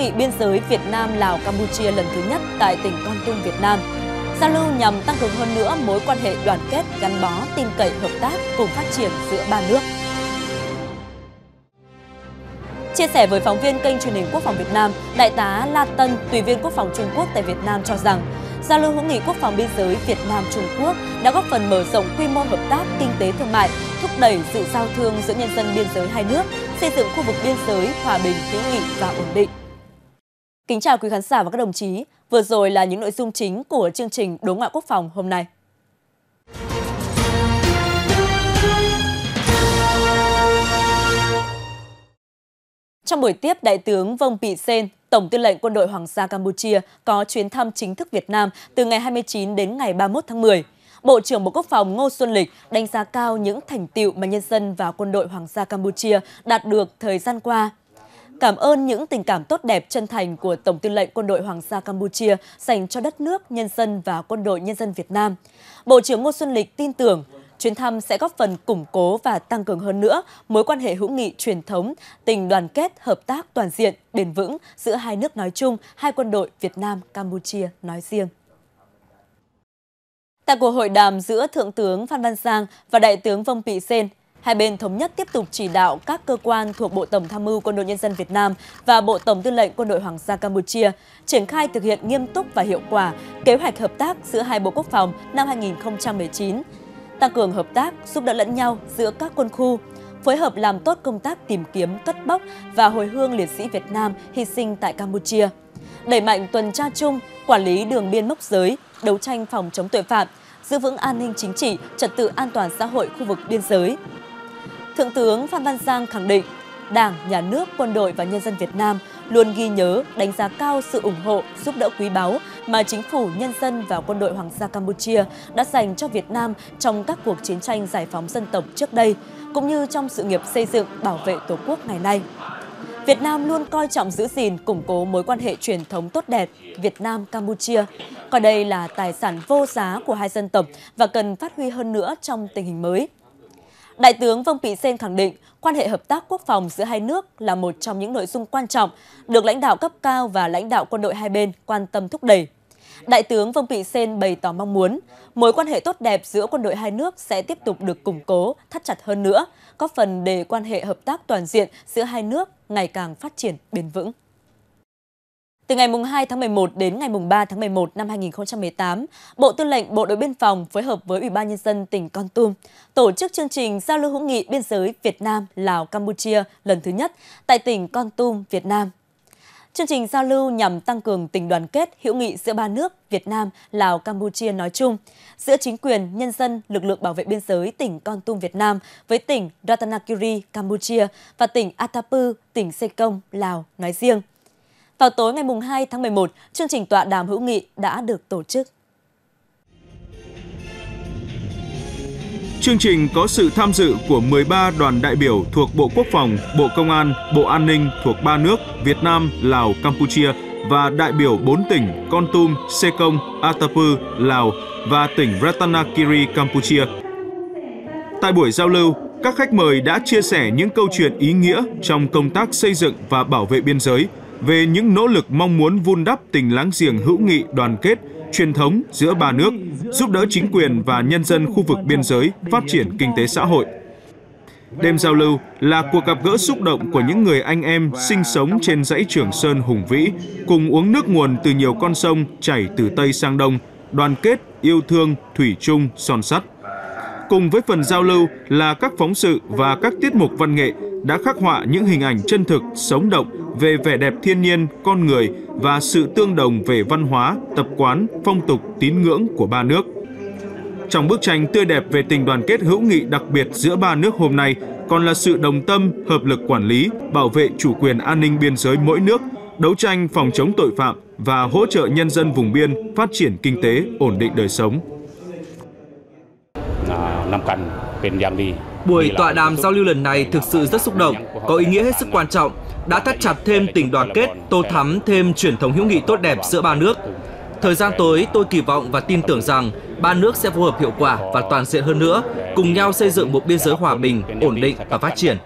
nghị biên giới Việt Nam Lào Campuchia lần thứ nhất tại tỉnh Con Tum, Việt Nam. Giao lưu nhằm tăng cường hơn nữa mối quan hệ đoàn kết, gắn bó, tin cậy, hợp tác cùng phát triển giữa ba nước. Chia sẻ với phóng viên kênh truyền hình Quốc phòng Việt Nam, Đại tá La Tân, tùy viên Quốc phòng Trung Quốc tại Việt Nam cho rằng, giao lưu hữu nghị quốc phòng biên giới Việt Nam Trung Quốc đã góp phần mở rộng quy mô hợp tác kinh tế thương mại, thúc đẩy sự giao thương giữa nhân dân biên giới hai nước, xây dựng khu vực biên giới hòa bình, hữu nghị và ổn định. Kính chào quý khán giả và các đồng chí. Vừa rồi là những nội dung chính của chương trình Đối ngoại quốc phòng hôm nay. Trong buổi tiếp, Đại tướng Vông Pị Sen, Tổng tư lệnh quân đội Hoàng gia Campuchia có chuyến thăm chính thức Việt Nam từ ngày 29 đến ngày 31 tháng 10. Bộ trưởng Bộ Quốc phòng Ngô Xuân Lịch đánh giá cao những thành tiệu mà nhân dân và quân đội Hoàng gia Campuchia đạt được thời gian qua Cảm ơn những tình cảm tốt đẹp chân thành của Tổng tư lệnh Quân đội Hoàng gia Campuchia dành cho đất nước, nhân dân và Quân đội Nhân dân Việt Nam. Bộ trưởng Ngô Xuân Lịch tin tưởng chuyến thăm sẽ góp phần củng cố và tăng cường hơn nữa mối quan hệ hữu nghị truyền thống, tình đoàn kết, hợp tác toàn diện, bền vững giữa hai nước nói chung, hai quân đội Việt Nam, Campuchia nói riêng. Tại cuộc hội đàm giữa Thượng tướng Phan Văn Giang và Đại tướng Vông Pị Sên, Hai bên thống nhất tiếp tục chỉ đạo các cơ quan thuộc Bộ Tổng Tham mưu Quân đội Nhân dân Việt Nam và Bộ Tổng Tư lệnh Quân đội Hoàng gia Campuchia triển khai thực hiện nghiêm túc và hiệu quả kế hoạch hợp tác giữa hai Bộ Quốc phòng năm 2019, tăng cường hợp tác, giúp đỡ lẫn nhau giữa các quân khu, phối hợp làm tốt công tác tìm kiếm, cất bóc và hồi hương liệt sĩ Việt Nam hy sinh tại Campuchia, đẩy mạnh tuần tra chung, quản lý đường biên mốc giới, đấu tranh phòng chống tội phạm, giữ vững an ninh chính trị, trật tự an toàn xã hội khu vực biên giới, Thượng tướng Phan Văn Giang khẳng định, Đảng, Nhà nước, quân đội và nhân dân Việt Nam luôn ghi nhớ, đánh giá cao sự ủng hộ, giúp đỡ quý báu mà chính phủ, nhân dân và quân đội Hoàng gia Campuchia đã dành cho Việt Nam trong các cuộc chiến tranh giải phóng dân tộc trước đây, cũng như trong sự nghiệp xây dựng, bảo vệ Tổ quốc ngày nay. Việt Nam luôn coi trọng giữ gìn, củng cố mối quan hệ truyền thống tốt đẹp Việt Nam-Campuchia, coi đây là tài sản vô giá của hai dân tộc và cần phát huy hơn nữa trong tình hình mới. Đại tướng Vông Pị Sen khẳng định, quan hệ hợp tác quốc phòng giữa hai nước là một trong những nội dung quan trọng được lãnh đạo cấp cao và lãnh đạo quân đội hai bên quan tâm thúc đẩy. Đại tướng Vông Pị Sen bày tỏ mong muốn mối quan hệ tốt đẹp giữa quân đội hai nước sẽ tiếp tục được củng cố, thắt chặt hơn nữa, góp phần để quan hệ hợp tác toàn diện giữa hai nước ngày càng phát triển bền vững. Từ ngày 2 tháng 11 đến ngày 3 tháng 11 năm 2018, Bộ Tư lệnh Bộ đội Biên phòng phối hợp với Ủy ban Nhân dân tỉnh Con Tum tổ chức chương trình giao lưu hữu nghị biên giới Việt Nam-Lào-Campuchia lần thứ nhất tại tỉnh Con Tum, Việt Nam. Chương trình giao lưu nhằm tăng cường tình đoàn kết, hữu nghị giữa ba nước Việt Nam, Lào, Campuchia nói chung, giữa chính quyền, nhân dân, lực lượng bảo vệ biên giới tỉnh Con Tum Việt Nam với tỉnh Ratanakiri, Campuchia và tỉnh Atapu, tỉnh Sekong, Lào nói riêng. Vào tối ngày 2 tháng 11, chương trình tọa đàm hữu nghị đã được tổ chức. Chương trình có sự tham dự của 13 đoàn đại biểu thuộc Bộ Quốc phòng, Bộ Công an, Bộ An ninh thuộc ba nước Việt Nam, Lào, Campuchia và đại biểu 4 tỉnh Kon Tum, Sekong, Atapu, Lào và tỉnh Ratanakiri, Campuchia. Tại buổi giao lưu, các khách mời đã chia sẻ những câu chuyện ý nghĩa trong công tác xây dựng và bảo vệ biên giới – về những nỗ lực mong muốn vun đắp tình láng giềng hữu nghị đoàn kết, truyền thống giữa ba nước, giúp đỡ chính quyền và nhân dân khu vực biên giới phát triển kinh tế xã hội. Đêm giao lưu là cuộc gặp gỡ xúc động của những người anh em sinh sống trên dãy Trường Sơn hùng vĩ, cùng uống nước nguồn từ nhiều con sông chảy từ Tây sang Đông, đoàn kết, yêu thương, thủy chung, son sắt. Cùng với phần giao lưu là các phóng sự và các tiết mục văn nghệ đã khắc họa những hình ảnh chân thực, sống động về vẻ đẹp thiên nhiên, con người và sự tương đồng về văn hóa, tập quán, phong tục, tín ngưỡng của ba nước. Trong bức tranh tươi đẹp về tình đoàn kết hữu nghị đặc biệt giữa ba nước hôm nay còn là sự đồng tâm, hợp lực quản lý, bảo vệ chủ quyền an ninh biên giới mỗi nước, đấu tranh phòng chống tội phạm và hỗ trợ nhân dân vùng biên phát triển kinh tế, ổn định đời sống. À, bên Căn, đi. Buổi tọa đàm giao lưu lần này thực sự rất xúc động, có ý nghĩa hết sức quan trọng, đã thắt chặt thêm tình đoàn kết, tô thắm thêm truyền thống hữu nghị tốt đẹp giữa ba nước. Thời gian tới, tôi kỳ vọng và tin tưởng rằng ba nước sẽ phối hợp hiệu quả và toàn diện hơn nữa, cùng nhau xây dựng một biên giới hòa bình, ổn định và phát triển.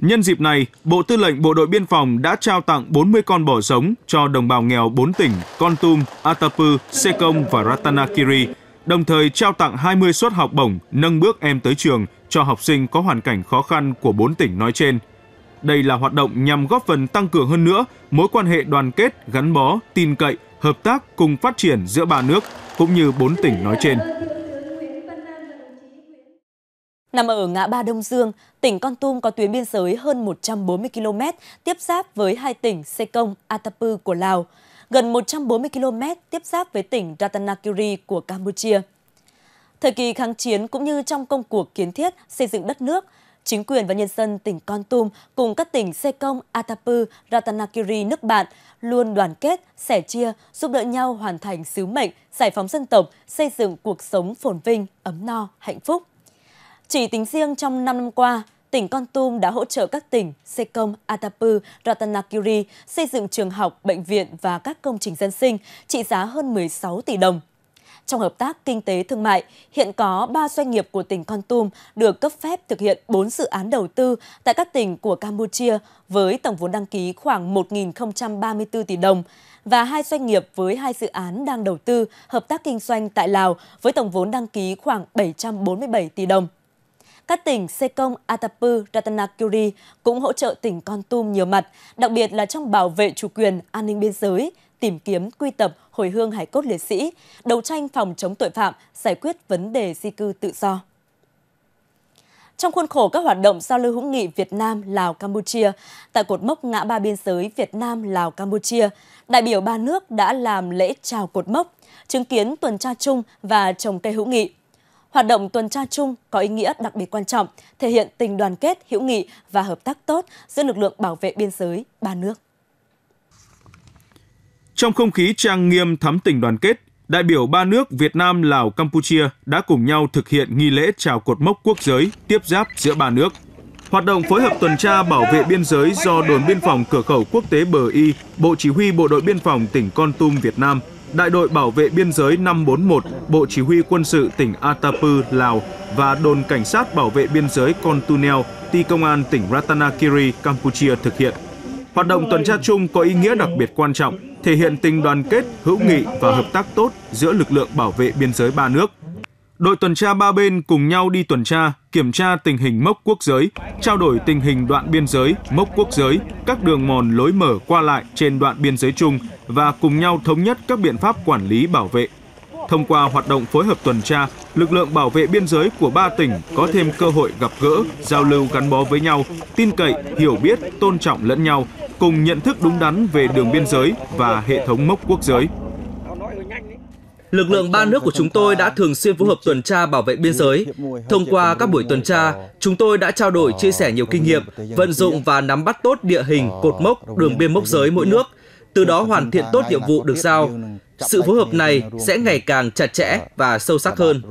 Nhân dịp này, Bộ Tư lệnh Bộ đội Biên phòng đã trao tặng 40 con bò giống cho đồng bào nghèo 4 tỉnh Kon Tum, Atapu, Sekong và Ratanakiri đồng thời trao tặng 20 suất học bổng nâng bước em tới trường cho học sinh có hoàn cảnh khó khăn của 4 tỉnh nói trên. Đây là hoạt động nhằm góp phần tăng cường hơn nữa mối quan hệ đoàn kết, gắn bó, tin cậy, hợp tác cùng phát triển giữa ba nước cũng như bốn tỉnh nói trên. Nằm ở ngã ba Đông Dương, tỉnh Con Tum có tuyến biên giới hơn 140 km tiếp giáp với hai tỉnh Sê Công, Atapu của Lào gần 140 km tiếp giáp với tỉnh Ratanakiri của Campuchia. Thời kỳ kháng chiến cũng như trong công cuộc kiến thiết xây dựng đất nước, chính quyền và nhân dân tỉnh Con Tum cùng các tỉnh Sekong, Atapu, Ratanakiri nước bạn luôn đoàn kết, sẻ chia, giúp đỡ nhau hoàn thành sứ mệnh giải phóng dân tộc, xây dựng cuộc sống phồn vinh, ấm no, hạnh phúc. Chỉ tính riêng trong 5 năm qua, tỉnh Con Tum đã hỗ trợ các tỉnh Sekong, Atapu, Ratanakiri xây dựng trường học, bệnh viện và các công trình dân sinh trị giá hơn 16 tỷ đồng. Trong hợp tác kinh tế thương mại, hiện có 3 doanh nghiệp của tỉnh Con Tum được cấp phép thực hiện 4 dự án đầu tư tại các tỉnh của Campuchia với tổng vốn đăng ký khoảng 1.034 tỷ đồng và hai doanh nghiệp với hai dự án đang đầu tư hợp tác kinh doanh tại Lào với tổng vốn đăng ký khoảng 747 tỷ đồng. Các tỉnh Sekong, Atapu, Ratanakiri cũng hỗ trợ tỉnh Con Tum nhiều mặt, đặc biệt là trong bảo vệ chủ quyền, an ninh biên giới, tìm kiếm, quy tập, hồi hương hải cốt liệt sĩ, đấu tranh phòng chống tội phạm, giải quyết vấn đề di cư tự do. Trong khuôn khổ các hoạt động giao lưu hữu nghị Việt Nam Lào Campuchia tại cột mốc ngã ba biên giới Việt Nam Lào Campuchia, đại biểu ba nước đã làm lễ chào cột mốc, chứng kiến tuần tra chung và trồng cây hữu nghị hoạt động tuần tra chung có ý nghĩa đặc biệt quan trọng, thể hiện tình đoàn kết, hữu nghị và hợp tác tốt giữa lực lượng bảo vệ biên giới ba nước. Trong không khí trang nghiêm thắm tình đoàn kết, đại biểu ba nước Việt Nam, Lào, Campuchia đã cùng nhau thực hiện nghi lễ chào cột mốc quốc giới tiếp giáp giữa ba nước. Hoạt động phối hợp tuần tra bảo vệ biên giới do đồn biên phòng cửa khẩu quốc tế Bờ Y, Bộ Chỉ huy Bộ đội Biên phòng tỉnh Con Tum Việt Nam Đại đội bảo vệ biên giới 541, Bộ Chỉ huy quân sự tỉnh Atapu, Lào và đồn cảnh sát bảo vệ biên giới Con Tunel, ti công an tỉnh Ratanakiri, Campuchia thực hiện. Hoạt động tuần tra chung có ý nghĩa đặc biệt quan trọng, thể hiện tình đoàn kết, hữu nghị và hợp tác tốt giữa lực lượng bảo vệ biên giới ba nước – Đội tuần tra ba bên cùng nhau đi tuần tra, kiểm tra tình hình mốc quốc giới, trao đổi tình hình đoạn biên giới, mốc quốc giới, các đường mòn lối mở qua lại trên đoạn biên giới chung và cùng nhau thống nhất các biện pháp quản lý bảo vệ. Thông qua hoạt động phối hợp tuần tra, lực lượng bảo vệ biên giới của ba tỉnh có thêm cơ hội gặp gỡ, giao lưu gắn bó với nhau, tin cậy, hiểu biết, tôn trọng lẫn nhau, cùng nhận thức đúng đắn về đường biên giới và hệ thống mốc quốc giới. Lực lượng ba nước của chúng tôi đã thường xuyên phối hợp tuần tra bảo vệ biên giới. Thông qua các buổi tuần tra, chúng tôi đã trao đổi chia sẻ nhiều kinh nghiệm, vận dụng và nắm bắt tốt địa hình, cột mốc, đường biên mốc giới mỗi nước, từ đó hoàn thiện tốt nhiệm vụ được giao. Sự phối hợp này sẽ ngày càng chặt chẽ và sâu sắc hơn.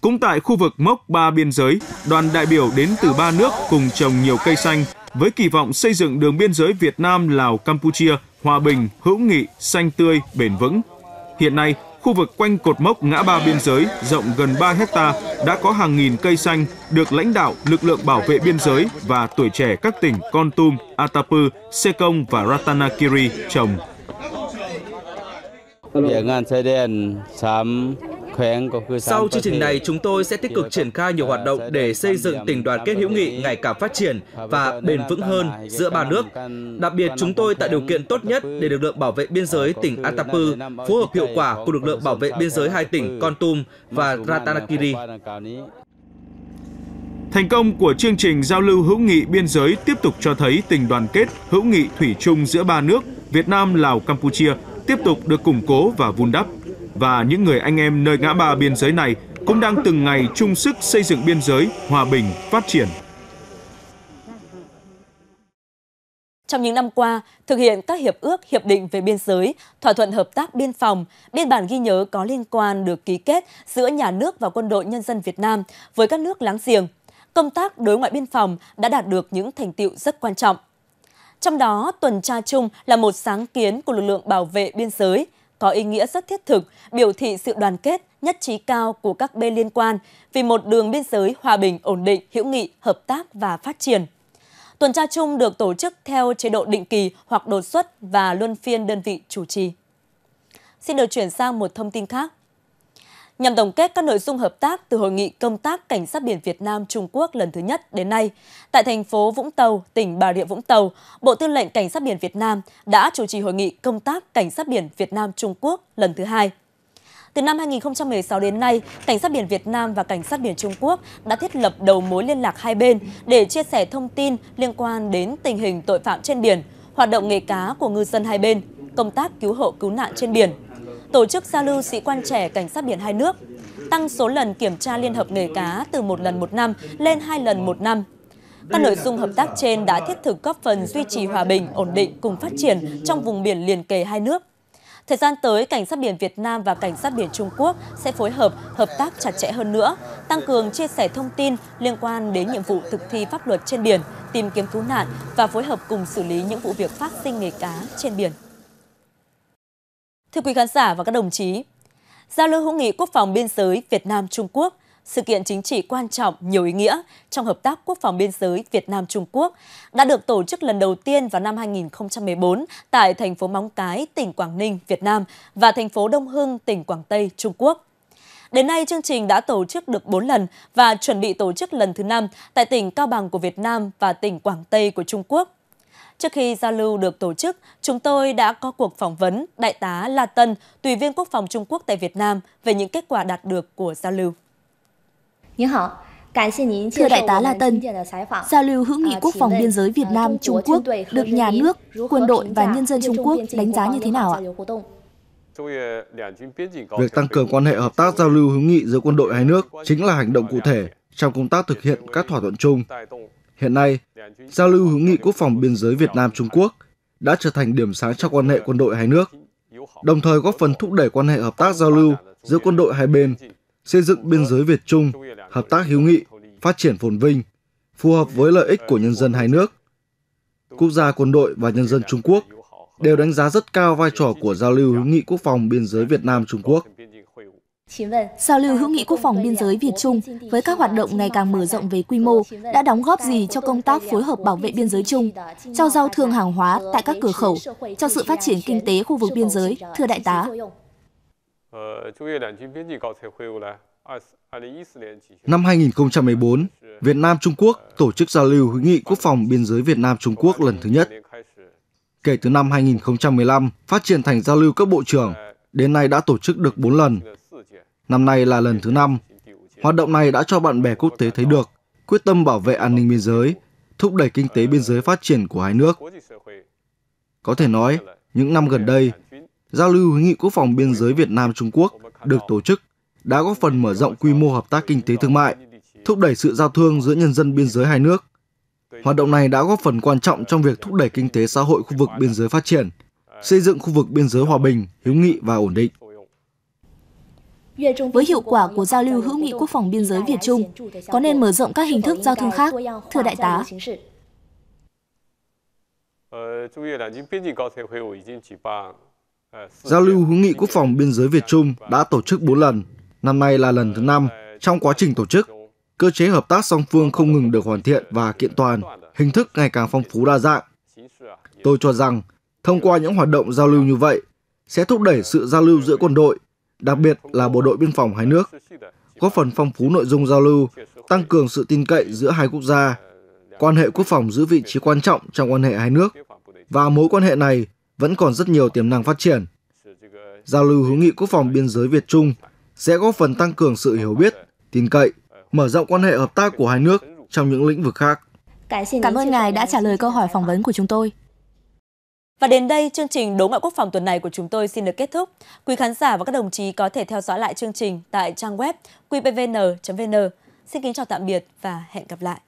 Cũng tại khu vực mốc ba biên giới, đoàn đại biểu đến từ ba nước cùng trồng nhiều cây xanh với kỳ vọng xây dựng đường biên giới Việt Nam Lào Campuchia hòa bình, hữu nghị, xanh tươi, bền vững. Hiện nay, khu vực quanh cột mốc ngã ba biên giới rộng gần 3 hecta đã có hàng nghìn cây xanh được lãnh đạo lực lượng bảo vệ biên giới và tuổi trẻ các tỉnh Con Tum, Atapu, Sekong và Ratanakiri trồng. Sau chương trình này, chúng tôi sẽ tích cực triển khai nhiều hoạt động để xây dựng tình đoàn kết hữu nghị ngày càng phát triển và bền vững hơn giữa ba nước. Đặc biệt, chúng tôi tạo điều kiện tốt nhất để lực lượng bảo vệ biên giới tỉnh Atapu phối hợp hiệu quả cùng lực lượng bảo vệ biên giới hai tỉnh Kon Tum và Ratanakiri. Thành công của chương trình giao lưu hữu nghị biên giới tiếp tục cho thấy tình đoàn kết, hữu nghị thủy chung giữa ba nước Việt Nam, Lào, Campuchia tiếp tục được củng cố và vun đắp và những người anh em nơi ngã ba biên giới này cũng đang từng ngày chung sức xây dựng biên giới hòa bình, phát triển. Trong những năm qua, thực hiện các hiệp ước, hiệp định về biên giới, thỏa thuận hợp tác biên phòng, biên bản ghi nhớ có liên quan được ký kết giữa nhà nước và quân đội nhân dân Việt Nam với các nước láng giềng, công tác đối ngoại biên phòng đã đạt được những thành tiệu rất quan trọng. Trong đó, tuần tra chung là một sáng kiến của lực lượng bảo vệ biên giới, có ý nghĩa rất thiết thực, biểu thị sự đoàn kết, nhất trí cao của các bên liên quan vì một đường biên giới hòa bình, ổn định, hữu nghị, hợp tác và phát triển. Tuần tra chung được tổ chức theo chế độ định kỳ hoặc đột xuất và luân phiên đơn vị chủ trì. Xin được chuyển sang một thông tin khác nhằm tổng kết các nội dung hợp tác từ Hội nghị Công tác Cảnh sát biển Việt Nam Trung Quốc lần thứ nhất đến nay. Tại thành phố Vũng Tàu, tỉnh Bà Rịa Vũng Tàu, Bộ Tư lệnh Cảnh sát biển Việt Nam đã chủ trì Hội nghị Công tác Cảnh sát biển Việt Nam Trung Quốc lần thứ hai. Từ năm 2016 đến nay, Cảnh sát biển Việt Nam và Cảnh sát biển Trung Quốc đã thiết lập đầu mối liên lạc hai bên để chia sẻ thông tin liên quan đến tình hình tội phạm trên biển, hoạt động nghề cá của ngư dân hai bên, công tác cứu hộ cứu nạn trên biển tổ chức giao lưu sĩ quan trẻ cảnh sát biển hai nước, tăng số lần kiểm tra liên hợp nghề cá từ một lần một năm lên hai lần một năm. Các nội dung hợp tác trên đã thiết thực góp phần duy trì hòa bình, ổn định cùng phát triển trong vùng biển liền kề hai nước. Thời gian tới, Cảnh sát biển Việt Nam và Cảnh sát biển Trung Quốc sẽ phối hợp, hợp tác chặt chẽ hơn nữa, tăng cường chia sẻ thông tin liên quan đến nhiệm vụ thực thi pháp luật trên biển, tìm kiếm cứu nạn và phối hợp cùng xử lý những vụ việc phát sinh nghề cá trên biển. Thưa quý khán giả và các đồng chí, Giao lưu hữu nghị quốc phòng biên giới Việt Nam Trung Quốc, sự kiện chính trị quan trọng nhiều ý nghĩa trong hợp tác quốc phòng biên giới Việt Nam Trung Quốc đã được tổ chức lần đầu tiên vào năm 2014 tại thành phố Móng Cái, tỉnh Quảng Ninh, Việt Nam và thành phố Đông Hưng, tỉnh Quảng Tây, Trung Quốc. Đến nay, chương trình đã tổ chức được 4 lần và chuẩn bị tổ chức lần thứ 5 tại tỉnh Cao Bằng của Việt Nam và tỉnh Quảng Tây của Trung Quốc Trước khi giao lưu được tổ chức, chúng tôi đã có cuộc phỏng vấn Đại tá La Tân, Tùy viên Quốc phòng Trung Quốc tại Việt Nam về những kết quả đạt được của giao lưu. Thưa Đại tá La Tân, giao lưu hữu nghị à, quốc phòng biên giới Việt à, Nam-Trung Quốc được nhà nước, quân đội và nhân dân Trung Quốc đánh giá như thế nào ạ? Ờ, Việc tăng cường quan hệ hợp tác giao lưu hữu nghị giữa quân đội hai nước chính là hành động cụ thể trong công tác thực hiện các thỏa thuận chung. Hiện nay, giao lưu hữu nghị quốc phòng biên giới Việt Nam Trung Quốc đã trở thành điểm sáng trong quan hệ quân đội hai nước, đồng thời góp phần thúc đẩy quan hệ hợp tác giao lưu giữa quân đội hai bên, xây dựng biên giới Việt Trung, hợp tác hữu nghị, phát triển phồn vinh, phù hợp với lợi ích của nhân dân hai nước. Quốc gia quân đội và nhân dân Trung Quốc đều đánh giá rất cao vai trò của giao lưu hữu nghị quốc phòng biên giới Việt Nam Trung Quốc. Vâng. Giao lưu hữu nghị quốc phòng biên giới Việt Trung với các hoạt động ngày càng mở rộng vâng. về quy mô vâng. đã đóng góp gì cho công tác phối hợp bảo vệ biên giới chung, cho giao thương hàng hóa tại các cửa khẩu, cho sự phát triển kinh tế khu vực biên giới, thưa đại tá? Ờ, à, năm 2014, Việt Nam Trung Quốc tổ chức giao lưu hữu nghị quốc phòng biên giới Việt Nam Trung Quốc lần thứ nhất. Kể từ năm 2015, phát triển thành giao lưu cấp bộ trưởng, đến nay đã tổ chức được 4 lần Năm nay là lần thứ năm. Hoạt động này đã cho bạn bè quốc tế thấy được quyết tâm bảo vệ an ninh biên giới, thúc đẩy kinh tế biên giới phát triển của hai nước. Có thể nói, những năm gần đây, giao lưu hữu nghị quốc phòng biên giới Việt Nam Trung Quốc được tổ chức đã góp phần mở rộng quy mô hợp tác kinh tế thương mại, thúc đẩy sự giao thương giữa nhân dân biên giới hai nước. Hoạt động này đã góp phần quan trọng trong việc thúc đẩy kinh tế xã hội khu vực biên giới phát triển, xây dựng khu vực biên giới hòa bình, hữu nghị và ổn định. Với hiệu quả của giao lưu hữu nghị quốc phòng biên giới Việt Trung, có nên mở rộng các hình thức giao thương khác, thưa đại tá? Giao lưu hữu nghị quốc phòng biên giới Việt Trung đã tổ chức 4 lần, năm nay là lần thứ 5. Trong quá trình tổ chức, cơ chế hợp tác song phương không ngừng được hoàn thiện và kiện toàn, hình thức ngày càng phong phú đa dạng. Tôi cho rằng, thông qua những hoạt động giao lưu như vậy, sẽ thúc đẩy sự giao lưu giữa quân đội, đặc biệt là bộ đội biên phòng hai nước, góp phần phong phú nội dung giao lưu, tăng cường sự tin cậy giữa hai quốc gia. Quan hệ quốc phòng giữ vị trí quan trọng trong quan hệ hai nước và mối quan hệ này vẫn còn rất nhiều tiềm năng phát triển. Giao lưu hữu nghị quốc phòng biên giới Việt Trung sẽ góp phần tăng cường sự hiểu biết, tin cậy, mở rộng quan hệ hợp tác của hai nước trong những lĩnh vực khác. Cảm ơn ngài đã trả lời câu hỏi phỏng vấn của chúng tôi. Và đến đây, chương trình Đối ngoại quốc phòng tuần này của chúng tôi xin được kết thúc. Quý khán giả và các đồng chí có thể theo dõi lại chương trình tại trang web qpvn.vn. Xin kính chào tạm biệt và hẹn gặp lại.